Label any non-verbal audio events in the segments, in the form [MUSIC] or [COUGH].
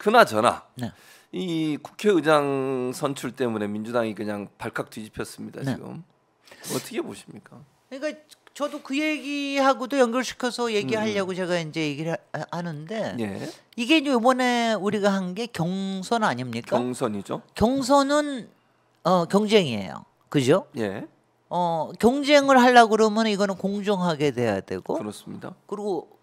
그나저나 네. 이 국회의장 선출 때문에 민주당이 그냥 발칵 뒤집혔습니다 네. 지금 어떻게 보십니까? 그러니까 저도 그 얘기하고도 연결시켜서 얘기하려고 음. 제가 이제 얘기를 하, 는데 예. 이게 이제 이번에 우리가 한 게 경선 아닙니까? 경선이죠. 경선은 어, 경쟁이에요. 그죠? 예. 어, 경쟁을 하려고 그러면 이거는 공정하게 돼야 되고 그렇습니다. 그리고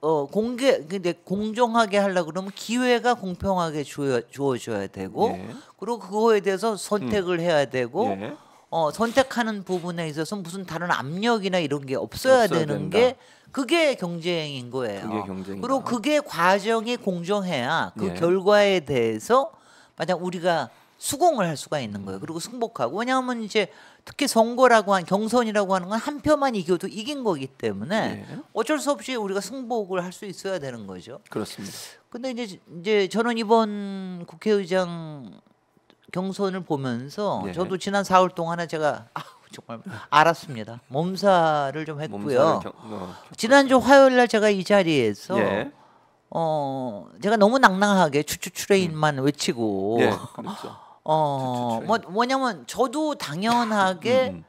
어 공개 근데 공정하게 하려 그러면 기회가 공평하게 주어 주어져야 되고 예. 그리고 그거에 대해서 선택을 음. 해야 되고 예. 어 선택하는 부분에 있어서 무슨 다른 압력이나 이런 게 없어야, 없어야 되는 된다. 게 그게 경쟁인 거예요. 그게 경쟁이 그리고 그게 과정이 공정해야 그 예. 결과에 대해서 만약 우리가 수긍을 할 수가 있는 거예요. 그리고 승복하고 왜냐하면 이제 특히 선거라고 한 경선이라고 하는 건 한 표만 이겨도 이긴 거기 때문에 네. 어쩔 수 없이 우리가 승복을 할 수 있어야 되는 거죠. 그렇습니다. 근데 이제 이제 저는 이번 국회의장 경선을 보면서 네. 저도 지난 4월 동안에 제가 아, 정말 알았습니다. 몸살을 좀 했고요. 경, 어, 지난주 화요일 날 제가 이 자리에서 네. 어 제가 너무 낭낭하게 추추추레인만 음. 외치고 네, 그렇죠. 어, 뭐, 뭐냐면 저도 당연하게 음, 음, 음.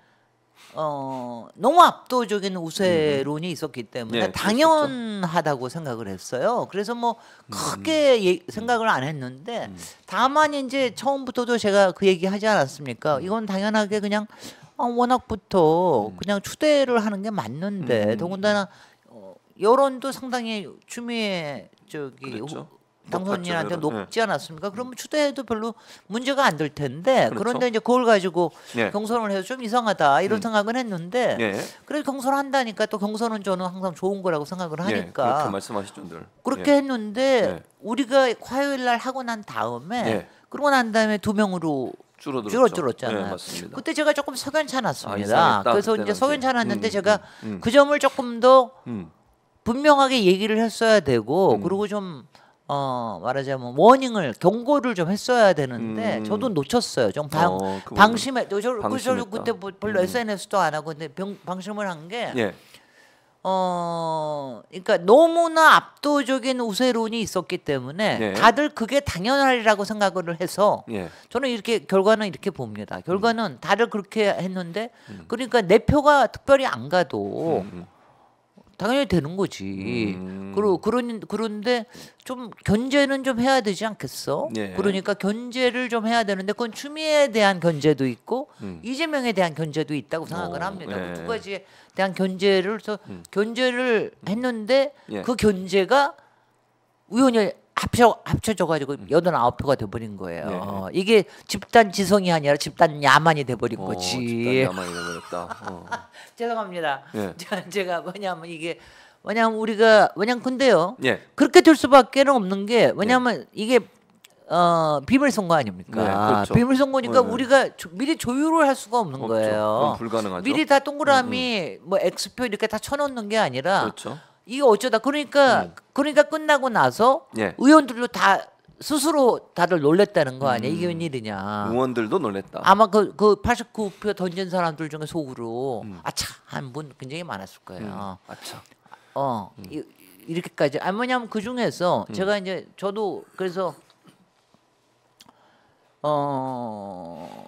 어, 너무 압도적인 우세론이 음. 있었기 때문에 네, 당연하다고 그렇죠. 생각을 했어요. 그래서 뭐 크게 음. 예, 생각을 안 했는데 음. 다만 이제 처음부터도 제가 그 얘기 하지 않았습니까? 이건 당연하게 그냥 어, 워낙부터 그냥 추대를 하는 게 맞는데 더군다나 어, 여론도 상당히 추미애 저기 그렇죠. 당선인한테 높지 예. 않았습니까? 그러면 추대해도 별로 문제가 안 될 텐데 그렇죠. 그런데 이제 그걸 가지고 예. 경선을 해서 좀 이상하다 이런 음. 생각은 했는데 예. 그래도 경선 한다니까 또 경선은 저는 항상 좋은 거라고 생각을 예, 하니까 예. 그렇게 말씀하시던들 그렇게 했는데 예. 우리가 화요일 날 하고 난 다음에 그러고 난 다음에 두 명으로 줄어들었죠. 줄어들었잖아요. 네, 그때 제가 조금 석연찮았습니다. 아, 그래서 이제 석연찮았는데 음, 제가 음, 음. 그 점을 조금 더 음. 분명하게 얘기를 했어야 되고 음. 그리고 좀어 말하자면 뭐 워닝을 경고를 좀 했어야 되는데 음. 저도 놓쳤어요. 좀 방, 어, 방심해. 저, 저, 그, 저 그때 뭐 별로 음. SNS도 안 하고 근데 병, 방심을 한게 예. 어, 그러니까 너무나 압도적인 우세론이 있었기 때문에 예. 다들 그게 당연하리라고 생각을 해서 예. 저는 이렇게 결과는 이렇게 봅니다. 결과는 음. 다들 그렇게 했는데 음. 그러니까 내 표가 특별히 안 가도 음. 음. 당연히 되는 거지. 음. 그리 그런 그런데 좀 견제는 좀 해야 되지 않겠어? 예. 그러니까 견제를 좀 해야 되는데 그건 추미애에 대한 견제도 있고 음. 이재명에 대한 견제도 있다고 생각을 오. 어, 합니다. 예. 그 그두 네. 가지에 대한 견제를 음. 견제를 했는데 예. 그 견제가 우연히 합쳐 합쳐져가지고 음. 여든 아홉 표가 돼버린 거예요. 네. 어, 이게 집단 지성이 아니라 집단 야만이 돼버린 어, 거지. 집단 야만이 돼버렸다. [LAUGHS] 어. 죄송합니다. 예. [LAUGHS] 제가 뭐냐면 이게 왜냐면 우리가 왜냐면 근데요. 예. 그렇게 될 수밖에는 없는 게왜냐면 예. 이게 어, 비밀 선거 아닙니까? 네, 그렇죠. 비밀 선거니까 네, 네. 우리가 조, 미리 조율을 할 수가 없는 없죠. 거예요. 불가능하죠. 미리 다 동그라미 음, 음. 뭐 X표 이렇게 다 쳐놓는 게 아니라 그렇죠. 이게 어쩌다 그러니까 음. 그러니까 끝나고 나서 예. 의원들도 다 스스로 다들 놀랬다는 거 아니야 음. 이게 웬일이냐 의원들도 놀랬다 아마 그, 그 89표 던진 사람들 중에 속으로 음. 아차 한 분 굉장히 많았을 거예요 아차 음. 어, 아, 어 음. 이, 이렇게까지 아니 뭐냐면 그 중에서 음. 제가 이제 저도 그래서 어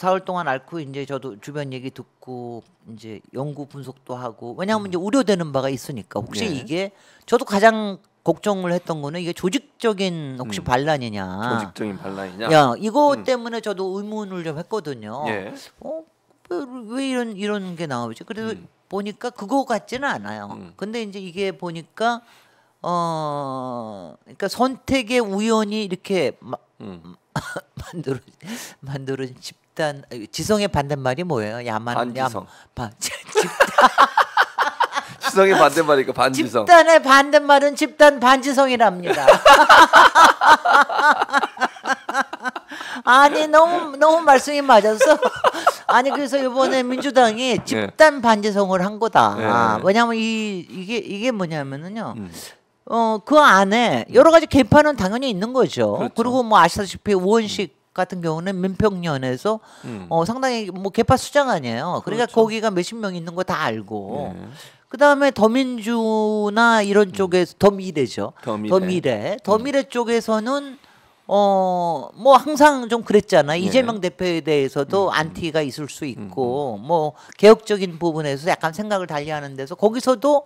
사흘 동안 앓고 이제 저도 주변 얘기 듣고 이제 연구 분석도 하고 왜냐하면 이제 우려되는 바가 있으니까 혹시 네. 이게 저도 가장 걱정을 했던 거는 이게 조직적인 혹시 음. 반란이냐 조직적인 반란이냐 야 이거 음. 때문에 저도 의문을 좀 했거든요 예. 어, 왜, 왜, 이런 이런 게 나오지 그래도 음. 보니까 그거 같지는 않아요 음. 근데 이제 이게 보니까 어 그러니까 선택의 우연이 이렇게 막 음. 만들어 [LAUGHS] 만들어진 집단 지성의 반대말이 뭐예요? 야만 반지성. 야 [LAUGHS] [LAUGHS] 지성의 반대말이니까 반지성. 집단의 반대말은 집단 반지성이랍니다. 아니 너무 너무 말씀이 맞아서 아니 그래서 이번에 민주당이 네. 집단 반지성을 한 거다. 네. 아, 왜냐하면 이 이게 이게 뭐냐면은요. 음. 어, 그 안에 음. 여러 가지 개판은 당연히 있는 거죠. 그렇죠. 그리고뭐 아시다시피 우원식 음. 같은 경우는 민평년에서 음. 어, 상당히 뭐 개파 수장 아니에요. 그러니까 그렇죠. 거기가 몇십 명 있는 거 다 알고. 네. 그다음에 더민주나 이런 쪽에서 음. 더 미래죠. 더 미래. 더 미래, 더 미래 음. 쪽에서는 어, 뭐 항상 좀 그랬잖아. 예. 이재명 대표에 대해서도 음. 안티가 있을 수 있고, 음. 음. 뭐 개혁적인 부분에서 약간 생각을 달리 하는 데서 거기서도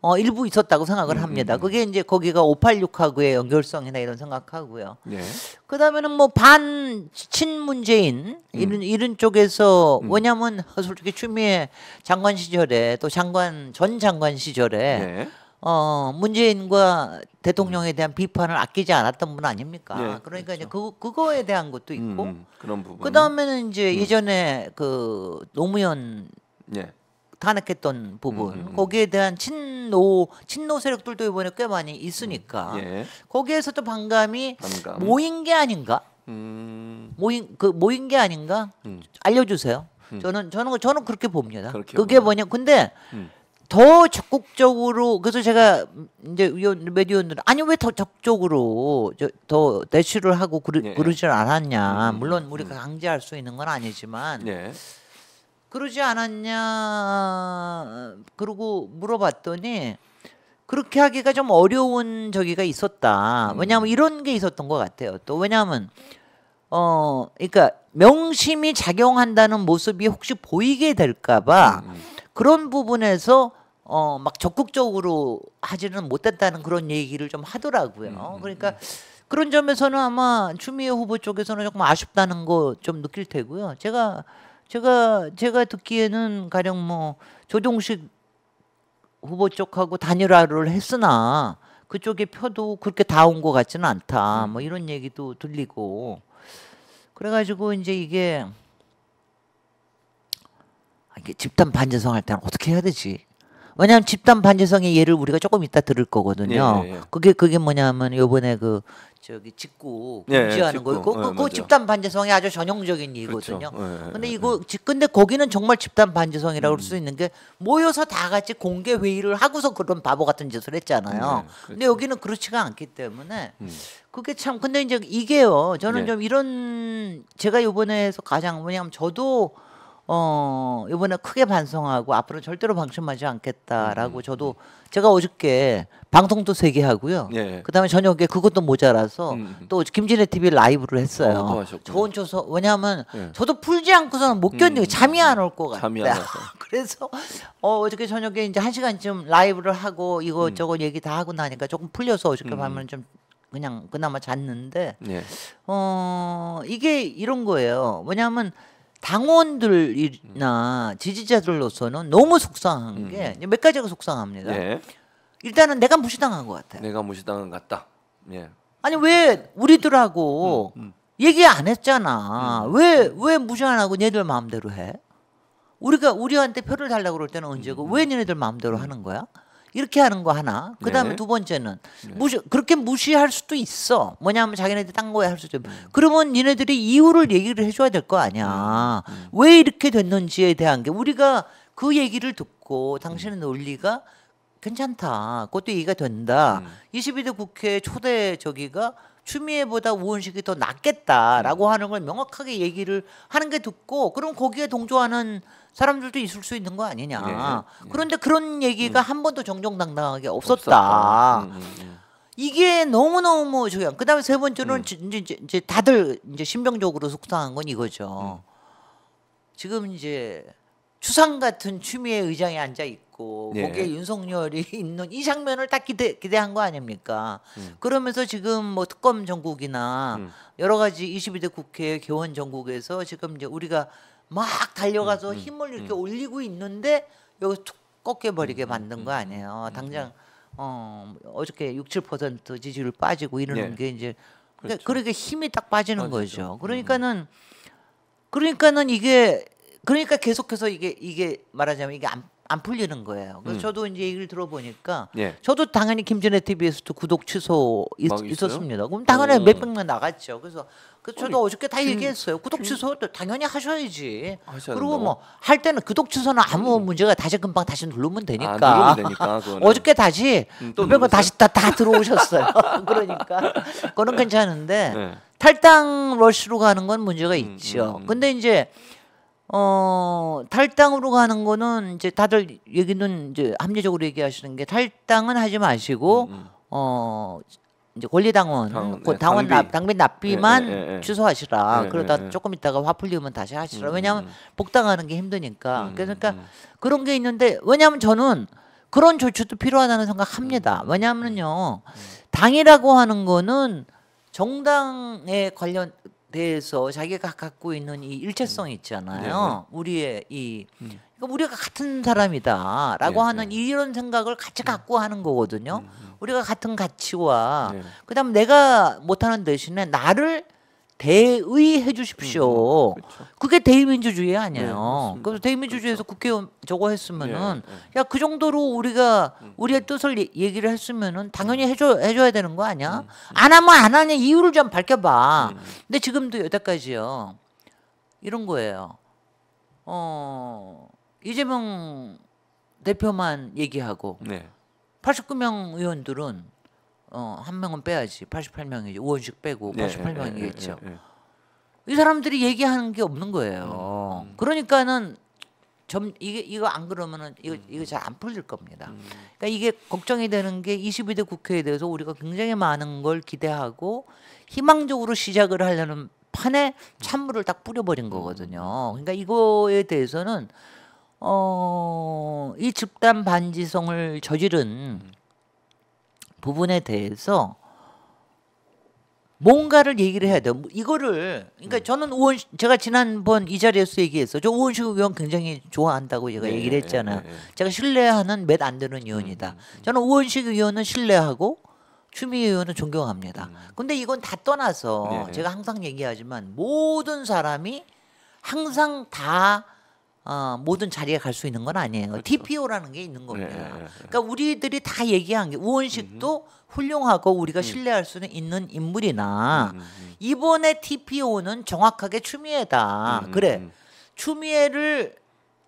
어, 일부 있었다고 생각을 음, 합니다. 음, 음. 그게 이제 거기가 586하고의 연결성이나 이런 생각하고요. 네. 그다음에는 뭐 반 친문재인 이런 음. 이런 쪽에서 음. 왜냐면 솔직히 추미애 장관 시절에 또 장관 전 장관 시절에 네. 어, 문재인과 대통령에 대한 비판을 아끼지 않았던 분 아닙니까? 네, 그러니까 그렇죠. 이제 그 그거에 대한 것도 있고 그런 부분. 그다음에는 이제 예전에 그 노무현 예. 탄핵했던 부분 음, 음 거기에 대한 친노 친노 세력들도 이번에 꽤 많이 있으니까 음. 예. 거기에서 도 반감이 반감. 모인 게 아닌가 음. 모인 그 모인 게 아닌가 음. 알려주세요 음. 저는 저는 저는 그렇게 봅니다 그렇게 그게 뭐냐 근데 음. 더 적극적으로 그래서 제가 이제 위원 메디언들 아니 왜 더 적극적으로 저, 더 대시를 하고 그러, 예. 그러질 않았냐 물론 우리가 강제할 수 있는 건 아니지만 예. 그러지 않았냐 그러고 물어봤더니 그렇게 하기가 좀 어려운 저기가 있었다. 음. 왜냐하면 이런 게 있었던 것 같아요. 또 왜냐하면 어그니까 명심이 작용한다는 모습이 혹시 보이게 될까봐 음, 음. 그런 부분에서 어막 적극적으로 하지는 못했다는 그런 얘기를 좀 하더라고요. 그러니까. 그런 점에서는 아마 추미애 후보 쪽에서는 조금 아쉽다는 거 좀 느낄 테고요. 제가 제가 제가 듣기에는 가령 뭐조동식 후보 쪽하고 단일화를 했으나 그쪽의 표도 그렇게 다 온 것 같지는 않다. 음. 뭐 이런 얘기도 들리고 그래가지고 이제 이게 아, 이게 집단 반전성할 때는 어떻게 해야 되지? 왜냐하면 집단 반지성의 예를 우리가 조금 이따 들을 거거든요. 예, 예, 예. 그게 그게 뭐냐면 요번에 그 저기 직구 금지하는 예, 예, 거 있고 그, 그 집단 반지성이 아주 전형적인 이거든요. 그렇 근데 이거 근데 거기는 정말 집단 반지성이라고 음. 할수 있는 게 모여서 다 같이 공개 회의를 하고서 그런 바보 같은 짓을 했잖아요. 네, 그렇죠. 근데 여기는 그렇지가 않기 때문에 음. 그게 참 근데 이제 이게요. 저는 좀 이런 제가 요번에서 가장 뭐냐면 저도 어, 이번에 크게 반성하고 앞으로 절대로 방심하지 않겠다라고 음. 음 저도 음. 제가 어저께 방송도 세개 하고요. 예. 그다음에 저녁에 그것도 모자라서 음. 음. 또 김진애 TV 라이브를 했어요. 어, 좋은 번 초서 왜냐하면 예. 저도 풀지 않고서는 못견뎌고 음. 잠이 안 올 것 같아요. [LAUGHS] 그래서 어, 어저께 저녁에 이제 한 시간쯤 라이브를 하고 이것저것 얘기 다 하고 나니까 조금 풀려서 어저께 밤에는 좀 그냥 그나마 잤는데 예. 어 이게 이런 거예요. 왜냐하면 당원들이나 지지자들로서는 너무 속상한 음. 게몇 가지가 속상합니다. 예. 일단은 내가 무시당한 것 같아요. 내가 무시당한 것 같다. 예. 아니 왜 우리들하고 음, 음. 얘기 안 했잖아. 왜왜 음. 왜 무시 안 하고 얘들 마음대로 해? 우리가 우리한테 표를 달라고 그럴 때는 언제고 음, 음. 왜 얘네들 마음대로 하는 거야? 이렇게 하는 거 하나. 그 다음에 네. 두 번째는 네. 무시 그렇게 무시할 수도 있어. 뭐냐면 자기네들 딴 거에 할 수도. 있고. 음. 그러면 니네들이 이유를 얘기를 해줘야 될 거 아니야. 음, 음. 왜 이렇게 됐는지에 대한 게 우리가 그 얘기를 듣고 당신의 음. 논리가 괜찮다. 그것도 이해가 된다. 음. 22대 국회 초대 저기가 추미애보다 우원식이 더 낫겠다라고 음. 하는 걸 명확하게 얘기를 하는 게 듣고 그럼 거기에 동조하는 사람들도 있을 수 있는 거 아니냐. 네. 음. 그런데 그런 얘기가 음. 한 번도 정정당당하게 없었다. 아, 음, 이게 너무너무 중요한. 그 다음에 세 번째는 이제, 이제, 다들 이제 심정적으로 속상한 건 이거죠. 지금 이제 추상 같은 추미애 의장이 앉아 있고 예. 거기에 윤석열이 [LAUGHS] 있는 이 장면을 딱 기대 기대한 거 아닙니까? 음. 그러면서 지금 뭐 특검 전국이나 음. 여러 가지 22대 국회 개원 전국에서 지금 이제 우리가 막 달려가서 음, 음 힘을 이렇게 음. 올리고 있는데 여기 툭 꺾여 버리게 음, 만든 거 아니에요. 당장 어 어저께 6, 7% 지지율 빠지고 이러는 예. 게 이제 그러니까 그렇죠. 그러니까 힘이 딱 빠지는 빠지죠. 거죠. 그러니까는 그러니까는 이게 그러니까 계속해서 이게 이게 말하자면 이게 안, 안 풀리는 거예요. 그래서 음. 저도 이제 얘기를 들어보니까 예. 저도 당연히 김진애 TV에서도 구독 취소 있, 었습니다 그럼 당연히 음. 몇 백만 나갔죠. 그래서 그 저도 어저께 다 얘기했어요. 구독 취소도 당연히 하셔야지. 그리고 뭐 할 때는 구독 취소는 아무 문제가 다시 금방 다시 누르면 되니까. 아, 되니까 어저께 다시 음, 몇백만 다시 다, 다 들어오셨어요. [LAUGHS] 그러니까 그거는 괜찮은데 네. 탈당 러시로 가는 건 문제가 음, 있죠. 음, 음. 근데 이제 어, 탈당으로 가는 거는 이제 다들 얘기는 이제 합리적으로 얘기하시는 게 탈당은 하지 마시고 음, 음. 어 이제 권리당원 당, 네, 당원 납, 당비 납비만 예, 예, 예. 예. 취소하시라 예, 예, 그러다 조금 있다가 화 풀리면 다시 하시라 음, 왜냐하면 음, 음, 복당하는 게 힘드니까 그러니까 그런 게 있는데 왜냐하면 저는 그런 조치도 필요하다는 생각합니다 왜냐하면요 당이라고 하는 거는 정당에 관련 대해서 자기가 갖고 있는 이 일체성 음. 있잖아요. 네, 네. 우리의 이 음. 그러니까 우리가 같은 사람이다라고 네. 하는 네. 이런 생각을 같이 음. 갖고 하는 거거든요. 음, 우리가 같은 가치와 네. 그다음 내가 못하는 대신에 나를 대의해 주십시오. 음, 음, 그렇죠. 그게 대의민주주의 아니에요. 네, 그래서 대의민주주의에서 그렇죠. 국회의원 저거 했으면은 네, 예, 네. 예. 야그 정도로 우리가 음, 음. 우리의 뜻을 예, 얘기를 했으면은 당연히 해줘 해줘야 되는 거 아니야? 안 하면 안 하냐 이유를 좀 밝혀봐. 근데 지금도 여태까지요 이런 거예요. 어 이재명 대표만 얘기하고 89명 의원들은 어, 한 명은 빼야지. 88명이지. 5원씩 빼고 88명이겠죠. 예 예, 예, 예, 예, 이 사람들이 얘기하는 게 없는 거예요. 음. 음. 그러니까는 점 이게 이거 안 그러면은 이거 음, 이거 음. 잘안 풀릴 겁니다. 음. 그러니까 이게 걱정이 되는 게 22대 국회에 대해서 우리가 굉장히 많은 걸 기대하고 희망적으로 시작을 하려는 판에 찬물을 딱 뿌려버린 거거든요. 그러니까 이거에 대해서는 어, 이 집단 반지성을 저지른 부분에 대해서 뭔가를 얘기를 해야 돼요. 뭐 이거를 그러니까 음. 저는 우원 제가 지난번 이 자리에서 얘기했어. 저 우원식 의원 굉장히 좋아한다고 제가 네, 얘기를 했잖아. 네, 네, 제가 신뢰하는 몇안 되는 음, 의원이다. 음, 음, 저는 우원식 의원은 신뢰하고 추미애 의원은 존경합니다. 음. 근데 이건 다 떠나서 네, 네. 제가 항상 얘기하지만 모든 사람이 항상 다 어, 모든 자리에 갈 수 있는 건 아니에요. 그렇죠. TPO라는 게 있는 겁니다. 네, 네, 네. 그러니까 우리들이 다 얘기한 게 우원식도 음흠. 훌륭하고 우리가 음. 신뢰할 수는 있는 인물이나 음흠. 음, 음. 이번에 TPO는 정확하게 추미애다. 음흠. 그래. 추미애를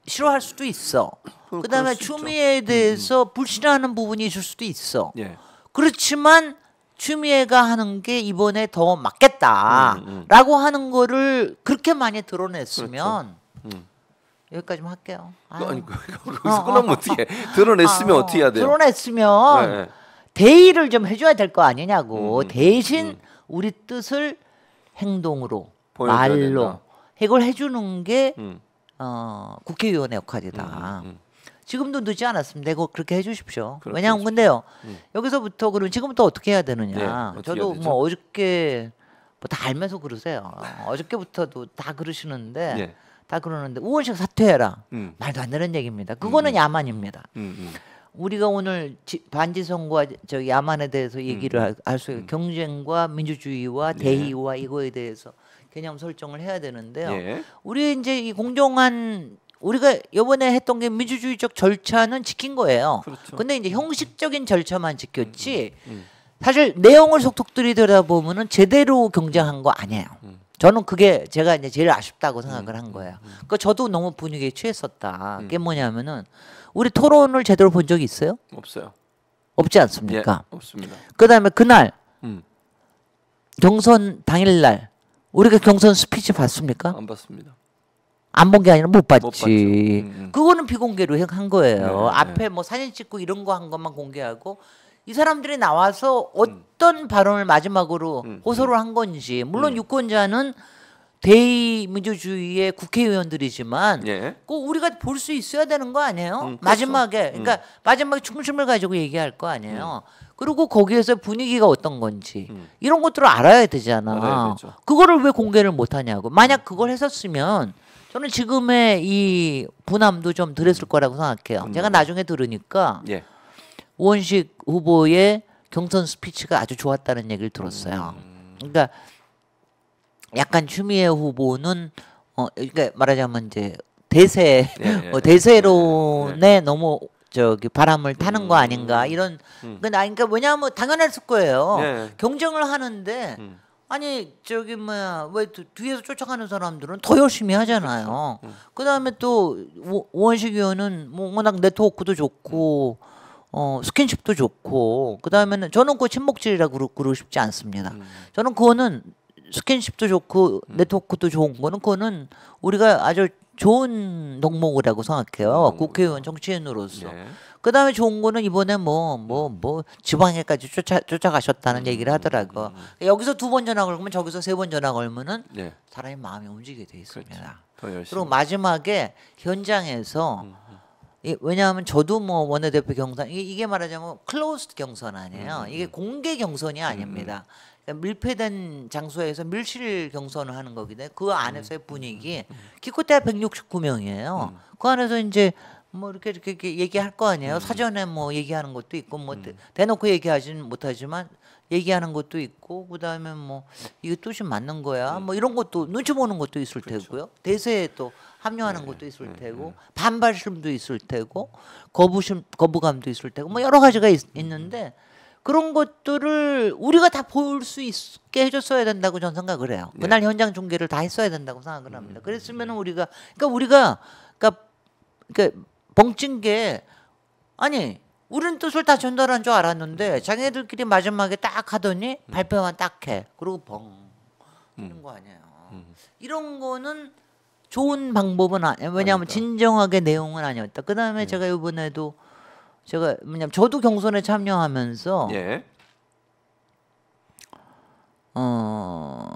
싫어할 수도 있어. 그, 그다음에 추미애에 대해서 불신하는 부분이 있을 수도 있어. 예. 그렇지만 추미애가 하는 게 이번에 더 맞겠다라고 하는 거를 그렇게 많이 드러냈으면 그렇죠. 음. 여기까지만 할게요. 그 아유. 아니 그, 그, 어, 거기서 어. 끝나면 아, 어, 떻게 드러냈으면 어, 떻게 해야 돼요? 드러냈으면 네. 네. 대의를 좀 해줘야 될 거 아니냐고 음, 음, 음 대신 음, 음. 우리 뜻을 행동으로 말로 해결 해주는 게 음. 어, 국회의원의 역할이다. 지금도 늦지 않았습니다. 이거 네, 그렇게 해주십시오. 왜냐하면 근데요 여기서부터 그럼 지금부터 어떻게 해야 되느냐? 네, 저도 해야 뭐 어저께 뭐다 알면서 그러세요. 어저께부터도 다 그러시는데. 네. 다 그러는데 우원식 사퇴해라. 음. 말도 안 되는 얘기입니다. 그거는 음. 음. 야만입니다. 음, 음. 우리가 오늘 지, 반지 성과저 야만에 대해서 얘기를 음. 할수 있고 경쟁과 민주주의와 예. 대의와 이거에 대해서 개념 설정을 해야 되는데요. 예. 우리 이제 이 공정한 우리가 요번에 했던 게 민주주의적 절차는 지킨 거예요. 그렇죠. 근데 이제 형식적인 절차만 지켰지 사실 내용을 속속들이 들여다보면은 제대로 경쟁한 거 아니에요. 저는 그게 제가 이제 제일 아쉽다고 음, 생각을 한 음, 거예요. 그그 음. 저도 너무 분위기에 취했었다. 그게 뭐냐면은 우리 토론을 제대로 본 적이 있어요? 없어요. 없지 않습니까? 예, 없습니다. 그다음에 그날 음. 경선 당일날 우리가 경선 스피치 봤습니까? 안 봤습니다. 안 본 게 아니라 못 봤지. 못 음. 그거는 비공개로 한 거예요. 네, 네. 앞에 네. 뭐 사진 찍고 이런 거 한 것만 공개하고 이 사람들이 나와서 어떤 음. 발언을 마지막으로 음, 음. 호소를 한 건지 물론 유권자는 대의민주주의의 국회의원들이지만 예. 꼭 우리가 볼 수 있어야 되는 거 아니에요? 음, 그렇죠. 마지막에 음. 그러니까 마지막에 중심을 가지고 얘기할 거 아니에요. 음. 그리고 거기에서 분위기가 어떤 건지 이런 것들을 알아야 되잖아. 알아야 그거를 왜 공개를 못 하냐고. 만약 그걸 했었으면 저는 지금의 이 분함도 좀 들었을 거라고 생각해요. 제가 나중에 들으니까 예. 우원식 후보의 경선 스피치가 아주 좋았다는 얘기를 들었어요. 음. 그러니까 약간 추미애 후보는 어 그러니까 말하자면 이제 대세 네, [LAUGHS] 어, 예. 대세론에 네. 너무 저기 바람을 타는 음, 거 아닌가 음. 이런 음. 그러니까 뭐냐면 당연할 거예요 네. 경쟁을 하는데 음. 아니 저기 뭐야 왜 뒤에서 쫓아가는 사람들은 더 열심히 하잖아요 그렇죠. 음. 그다음에 또 원식 의원은 뭐 워낙 네트워크도 좋고 어, 스킨십도 좋고 그다음에는 저는 그침목질이라고 그러, 그러고 싶지 않습니다. 음. 저는 그거는 스킨십도 좋고 음. 네트워크도 좋은 거는 그거는 우리가 아주 좋은 덕목이라고 생각해요. 음. 국회의원 정치인으로서. 네. 그다음에 좋은 거는 이번에 뭐 뭐뭐 음. 뭐 지방에까지 쫓아 쫓아가셨다는 음. 얘기를 하더라고. 음. 여기서 두 번 전화 걸면 저기서 세 번 전화 걸면은 네. 사람이 마음이 움직이게 돼 있습니다. 그렇죠. 그리고 마지막에 현장에서 음, 예, 왜냐하면 저도 뭐 원내대표 경선 이게 말하자면 클로스드 뭐 경선 아니에요. 음, 음, 이게 음. 공개 경선이 아닙니다. 그러니까 밀폐된 장소에서 밀실 경선을 하는 거기 때문 에그 안에서의 분위기 기껏해야 169명이에요. 그 안에서 이제 뭐 이렇게 이렇게, 이렇게 얘기할 거 아니에요. 사전에 뭐 얘기하는 것도 있고 뭐 대놓고 얘기하지는 못하지만 얘기하는 것도 있고 그다음에 뭐 음. 이게 뜻이 맞는 거야 음. 뭐 이런 것도 눈치 보는 것도 있을 그렇죠. 테고요 대세에 또 합류하는 네. 것도 있을 음, 테고 반발심도 있을 테고 거부심 거부감도 있을 테고 뭐 여러 가지가 있, 는데 그런 것들을 우리가 다 볼 수 있게 해줬어야 된다고 저는 생각을 해요 네. 그날 현장 중계를 다 했어야 된다고 생각을 합니다 그랬으면 우리가 그러니까 우리가 그러니까, 그러니까 봉찐게 아니 우린는 뜻을 다 전달한 줄 알았는데 음. 자기들끼리 마지막에 딱 하더니 음. 발표만 딱 해. 그리고 벙 음. 이런 거 아니에요. 음. 이런 거는 좋은 방법은 아니에요. 왜냐하면 아니까. 진정하게 내용은 아니었다. 그 다음에 음. 제가 이번에도 제가 뭐냐면 저도 경선에 참여하면서 예. 어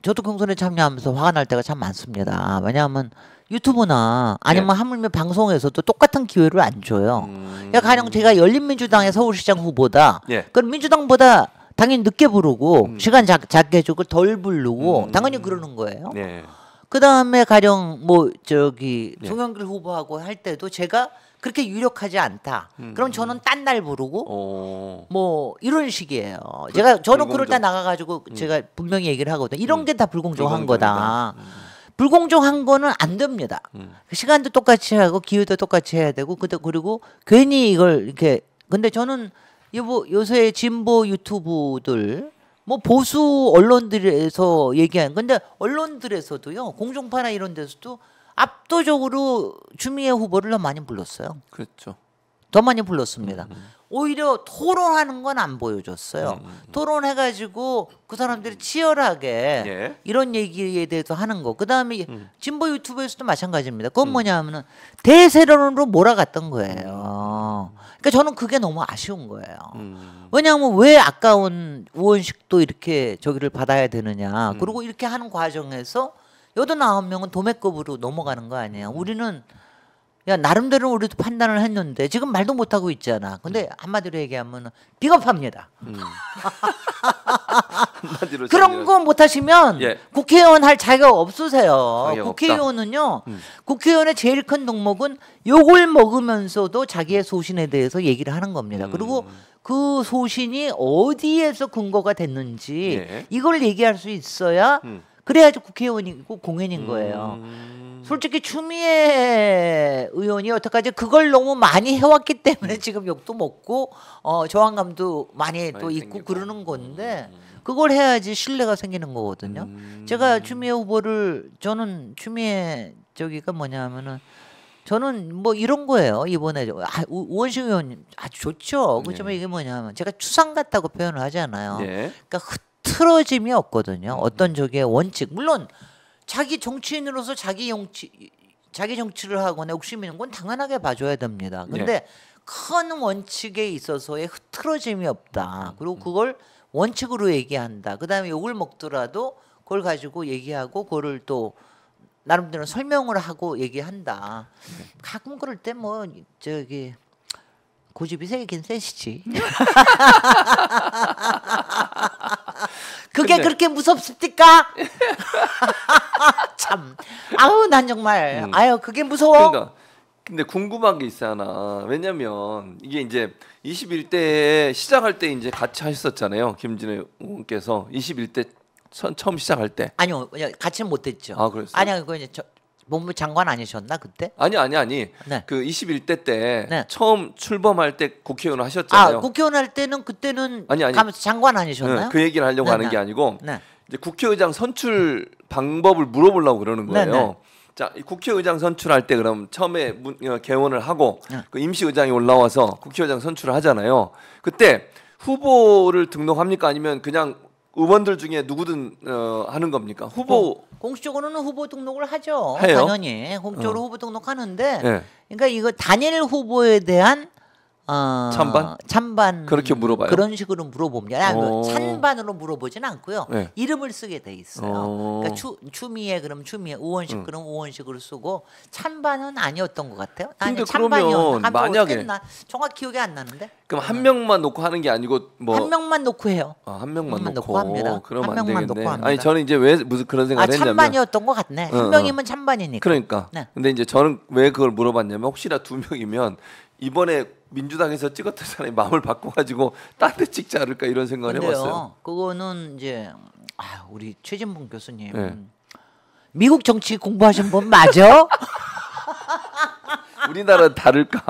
저도 경선에 참여하면서 화가 날 때가 참 많습니다. 왜냐하면 유튜브나 아니면 예. 하물며 방송에서도 똑같은 기회를 안 줘요. 음... 그 가령 제가 열린민주당의 서울시장 후보다 예. 그럼 민주당보다 당연히 늦게 부르고 음. 시간 작, 작게 해주고 덜 부르고 음. 당연히 그러는 거예요. 네. 예. 그 다음에 가령 뭐 저기 네. 송영길 후보하고 할 때도 제가 그렇게 유력하지 않다. 음. 그럼 저는 딴 날 부르고 오. 어. 뭐 이런 식이에요. 그, 제가 저는 불공정. 그럴 때 나가가지고 음. 제가 분명히 얘기를 하거든요. 이런 음. 게다 불공정한 불다 거다. 음. 불공정한 거는 안 됩니다. 음. 시간도 똑같이 하고 기회도 똑같이 해야 되고 근데 그리고 괜히 이걸 이렇게 근데 저는 요보 요새 진보 유튜브들 뭐 보수 언론들에서 얘기하는 근데 언론들에서도요 공중파나 이런 데서도 압도적으로 주미애 후보를 많이 불렀어요. 그렇죠. 더 많이 불렀습니다. 음, 음. 오히려 토론하는 건 안 보여줬어요. 음, 토론해가지고 그 사람들이 치열하게 예. 이런 얘기에 대해서 하는 거. 그 다음에 진보 유튜브에서도 마찬가지입니다. 그건 뭐냐 하면은 대세론으로 몰아갔던 거예요. 그러니까 저는 그게 너무 아쉬운 거예요. 왜냐하면 왜 아까운 우원식도 이렇게 저기를 받아야 되느냐. 그리고 이렇게 하는 과정에서 여덟 아홉 명은 도매급으로 넘어가는 거 아니에요. 우리는 야 나름대로 우리도 판단을 했는데 지금 말도 못 하고 있잖아. 근데 음. 한마디로 얘기하면 비겁합니다. 음. [LAUGHS] 그런 거 못 하시면 예. 국회의원 할 자격 없으세요. 국회의원은요. 음. 국회의원의 제일 큰 덕목은 욕을 먹으면서도 자기의 소신에 대해서 얘기를 하는 겁니다. 음. 그리고 그 소신이 어디에서 근거가 됐는지 예. 이걸 얘기할 수 있어야 음. 그래야지 국회의원이고 공인인 음. 거예요. 음. 솔직히 추미애 의원이 여태까지 그걸 너무 많이 해왔기 때문에 음. 지금 욕도 먹고 어, 저항감도 많이 또 있고 생기고. 그러는 건데 음, 그걸 해야지 신뢰가 생기는 거거든요. 제가 추미애 후보를 저는 추미애 저기가 뭐냐면은 저는 뭐 이런 거예요. 이번에 아, 우원식 의원님 아주 좋죠. 그렇지만 네. 이게 뭐냐면 제가 추상 같다고 표현을 하잖아요. 네. 그러니까 흐트러짐이 없거든요. 어떤 저게 원칙 물론 자기 정치인으로서 자기 정치 자기 정치를 하거나 욕심 있는 건 당연하게 봐줘야 됩니다. 그런데 네. 큰 원칙에 있어서의 흐트러짐이 없다. 그리고 음. 그걸 원칙으로 얘기한다. 그다음에 욕을 먹더라도 그걸 가지고 얘기하고 그거를 또 나름대로 설명을 하고 얘기한다. 네. 가끔 그럴 때 뭐 저기 고집이 세긴 세시지. [LAUGHS] 그게 근데... 그렇게 무섭습니까? [LAUGHS] [LAUGHS] 참. 아우 난 정말 음. 아유 그게 무서워. 그러니까. 근데 궁금한 게 있어 하 왜냐면 이게 이제 2 1대 시작할 때 이제 같이 하셨었잖아요. 김진애 의원께서 21대 처, 음 시작할 때. 아니요. 같이는 못 했죠. 아, 그랬어요. 아니요. 그 이제 저, 법무부 장관 아니셨나 그때? 아니 아니 아니. 네. 그 21대 때 네. 처음 출범할 때 국회의원 하셨잖아요. 아, 국회의원 할 때는 그때는 아니 아니. 가면서 장관 아니셨나요? 네, 그 얘기를 하려고 네, 하는 네. 게 아니고 네. 이제 국회의장 선출 방법을 물어보려고 그러는 거예요. 자, 국회의장 선출할 때 그럼 처음에 문, 어, 개원을 하고 그 임시의장이 올라와서 국회의장 선출을 하잖아요. 그때 후보를 등록합니까 아니면 그냥 의원들 중에 누구든 어, 하는 겁니까? 후보 뭐, 공식적으로는 후보 등록을 하죠. 해요? 당연히 공적으로 어. 후보 등록하는데 네. 그러니까 이거 단일 후보에 대한 어, 찬반? 찬반 그렇게 물어봐요. 그런 식으로 물어봅니다. 아, 그 어. 찬반으로 물어보진 않고요. 네. 이름을 쓰게 돼 있어요. 어. 그러니까 추, 추미애 그럼 추미애, 우원식 음. 그럼 우원식으로 쓰고 찬반은 아니었던 것 같아요. 아니, 근데 그러면 어, 만약에 했나? 정확히 기억이 안 나는데. 그럼 한 명만 놓고 하는 게 아니고 뭐한 명만 놓고 해요. 아, 한 명만, 한 놓고, 놓고, 합니다. 어, 그럼 한 명만 놓고 합니다. 아니 저는 이제 왜 무슨 그런 생각을 아, 했냐면 찬반이었던 것 같네. 한 어, 명이면 찬반이니까. 그러니까. 네. 근데 이제 저는 왜 그걸 물어봤냐면 혹시나 두 명이면 이번에 민주당에서 찍었던 사람이 마음을 바꿔가지고 딴데 찍지 않을까 이런 생각을 해봤어요. 그거는 이제 아, 우리 최진봉 교수님 네. 미국 정치 공부하신 분 맞아? [LAUGHS] 우리나라 다를까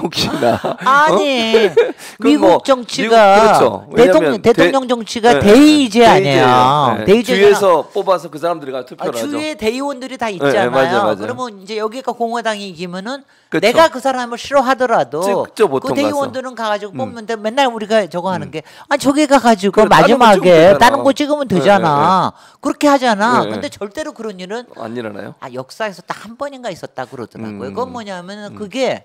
[LAUGHS] 혹시나 아니 어? [LAUGHS] 미국 뭐 정치가 미국, 그렇죠. 대통령, 대통령 정치가 네, 대, 의제 네, 아니에대의 주에서 네, 뽑아서 그 사람들이 가 아, 투표를 아, 하죠. 주에 대의원들이 다 있잖아요. 네, 맞아, 맞아. 그러면 이제 여기가 공화당이 기면은 그렇죠. 내가 그 사람을 싫어하더라도 찍죠, 그 대의원들은 가서. 가가지고 음. 뽑는데 음. 맨날 우리가 저거 하는 음. 게아 저기 가가지고 그래, 마지막에 다른 거 찍으면 되잖아. 네, 네, 그렇게 하잖아. 근데 절대로 그런 일은 안 일어나요. 아 역사에서 딱 한 번인가 있었다 그러더라고요. 음. 그건 뭐냐면 음. 저 그게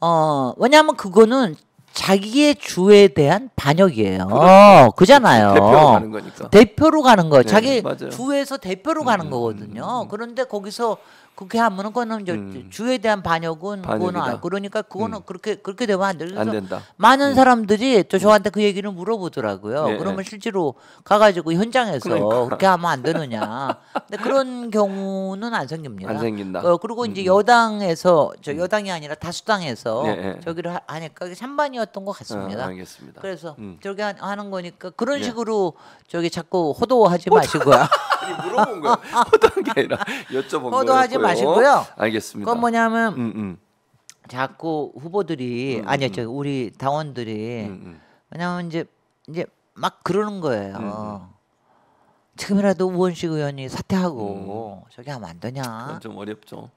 어 왜냐하면 그거는 자기의 주에 대한 반역이에요. 그렇죠. 그렇죠. 그잖아요 대표로 가는 거니까. 대표로 가는 거. 네, 자기 맞아요. 주에서 대표로 가는 음, 음 거거든요. 음, 음, 음, 그런데 거기서 그렇게 하면은 그거는 이제 음. 주에 대한 반역은 그거는 안 그러니까 그거는 음. 그렇게 그렇게 되면 안, 안 된다. 많은 음. 사람들이 저 저한테 그 음. 얘기를 물어보더라고요. 예, 그러면 예. 실제로 가가지고 현장에서 그러니까. 그렇게 하면 안 되느냐. 근데 그런 경우는 안 생깁니다. 안 생긴다. 어, 그리고 이제 음. 여당에서 저 음. 여당이 아니라 다수당에서 예, 예. 저기를 하니까 찬반이었던 것 같습니다. 아, 알겠습니다. 그래서 저게 하는 거니까 그런 예. 식으로 저기 자꾸 호도하지 마시고요. [LAUGHS] 아니 물어본 거예요. [LAUGHS] 도한게 아니라 여쭤본 거예요. 허도하지 마시고요. 알겠습니다. 그건 뭐냐면 음, 음. 자꾸 후보들이 음, 음 아니요 저 음. 우리 당원들이 음, 왜냐면 이제 이제 막 그러는 거예요. 지금이라도 우원식 의원이 사퇴하고 저기 하면 안 되냐? 좀 어렵죠.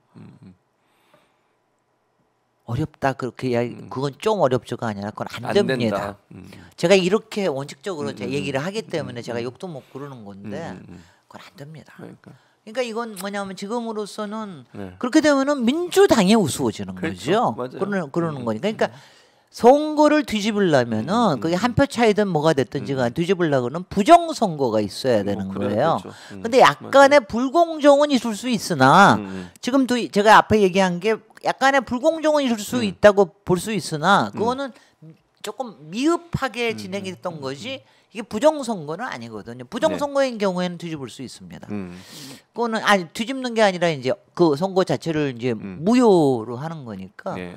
어렵다 그렇게 이야기 그건 좀 어렵죠가 아니라 그건 안, 됩니다. 음. 제가 이렇게 원칙적으로 음, 제 얘기를 하기 때문에 음, 제가 욕도 못 부르는 건데 그건 안 됩니다. 그러니까. 그러니까 이건 뭐냐면 지금으로서는 네. 그렇게 되면은 민주당이 우스워지는 그렇죠. 거죠. 맞아요. 그러는 그러는 음, 거니까. 음. 그러니까 음. 선거를 뒤집으려면은 음, 음 그게 음. 한표 차이든 뭐가 됐든지간 뒤집으려고는 부정 선거가 있어야 되는 뭐, 거예요. 그렇죠. 근데 약간의 맞아요. 불공정은 있을 수 있으나 지금도 제가 앞에 얘기한 게 약간의 불공정은 있을 수 있다고 볼 수 있으나 그거는 조금 미흡하게 진행했 됐던 거지. 이게 부정선거는 아니거든요. 부정선거인 네. 경우에는 뒤집을 수 있습니다. 음. 그거는 아니 뒤집는 게 아니라 이제 그 선거 자체를 이제 음. 무효로 하는 거니까. 네.